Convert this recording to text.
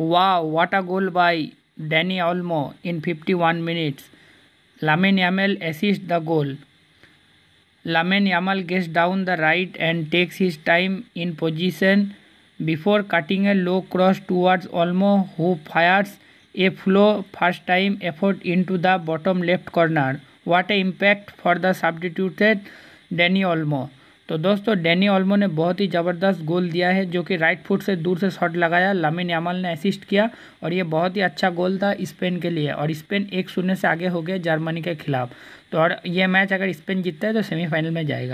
Wow, what a goal by Danny Olmo in 51 minutes. Lamin Yamal assists the goal. Lamin Yamal gets down the right and takes his time in position before cutting a low cross towards Olmo who fires a flow first time effort into the bottom left corner. What a impact for the substituted Danny Olmo. तो दोस्तों Danny Olmo ने बहुत ही ज़बरदस्त गोल दिया है जो कि right foot से दूर से शॉट लगाया लामिन यामल ने असिस्ट किया और ये बहुत ही अच्छा गोल था स्पेन के लिए और स्पेन एक शून्य से आगे हो गए जर्मनी के खिलाफ तो और ये मैच अगर स्पेन जीतता है तो सेमीफाइनल में जाएगा